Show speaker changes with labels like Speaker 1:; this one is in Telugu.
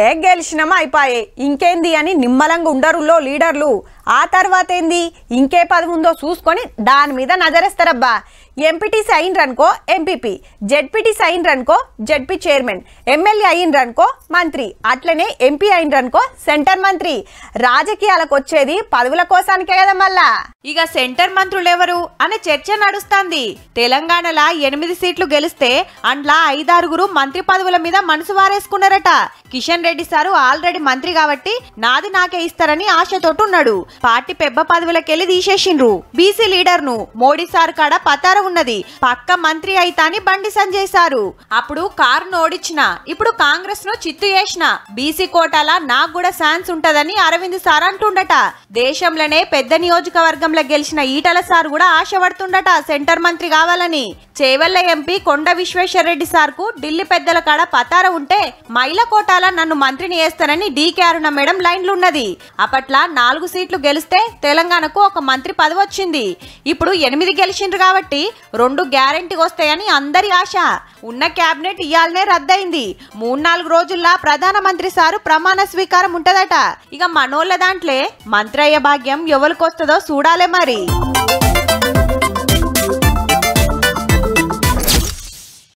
Speaker 1: ఏ గెలిచినమా అయిపోయాయి ఇంకేంది అని నిమ్మలంగా ఉండరులో లీడర్లు ఆ తర్వాత ఏంది ఇంకే పదవి ఉందో చూసుకొని దాని మీద నజరేస్తారబ్బా ఎంపీటీ సైన్ రన్కో ఎంపీపీ జెడ్పీటీ రన్కో జెడ్పీ చైర్మన్ ఎమ్మెల్యే అయినరనుకో మంత్రి అట్లనే ఎంపీ అయిన రన్కో సెంటర్ మంత్రి రాజకీయాలకు వచ్చేది పదవుల కోసానికే కదా మళ్ళా ఇక సెంటర్ మంత్రులెవరు అనే చర్చ నడుస్తుంది తెలంగాణలా ఎనిమిది సీట్లు గెలిస్తే అండ్లా ఐదారుగురు మంత్రి పదవుల మీద మనసు వారేసుకున్నారట కిషన్ రెడ్డి సారు ఆల్రెడీ మంత్రి కాబట్టి నాది నాకే ఇస్తారని ఉన్నాడు పార్టీ పెబ్బ పదవులకెళ్లి తీసేసిండ్రు బీసీ లీడర్ను మోడీ సార్ కాడ పతార ఉన్నది పక్క మంత్రి అయితాని బండి సంజయ్ సారు అప్పుడు కారును ఓడించిన ఇప్పుడు కాంగ్రెస్ ను చిత్తు చేసిన బీసీ కోటాల నాకు కూడా ఛాన్స్ ఉంటదని అరవింద్ సార్ అంటుండట దేశంలోనే పెద్ద నియోజకవర్గంలో గెలిచిన ఈటల సార్ కూడా ఆశ పడుతుండట సెంటర్ మంత్రి కావాలని చేవెళ్ల ఎంపీ కొండ విశ్వేశ్వరరెడ్డి సార్ కు ఢిల్లీ పెద్దల కాడ పతార ఉంటే మైల కోటాల నన్ను మంత్రిని వేస్తానని డీకే అరుణ మేడం లైన్లున్నది అప్పట్లా నాలుగు సీట్లు గెలిస్తే తెలంగాణకు ఒక మంత్రి పదవి వచ్చింది ఇప్పుడు ఎనిమిది గెలిచిండ్రు కాబట్టి రెండు గ్యారంటీ వస్తాయని అందరి ఆశ ఉన్న క్యాబినెట్ ఇయాలనే రద్దయింది మూడు నాలుగు రోజుల్లో ప్రధానమంత్రి సారు ప్రమాణ స్వీకారం ఉంటదట ఇక మనోళ్ళ దాంట్లే మంత్రయ్య భాగ్యం ఎవరికొస్తుందో చూడాలే మరి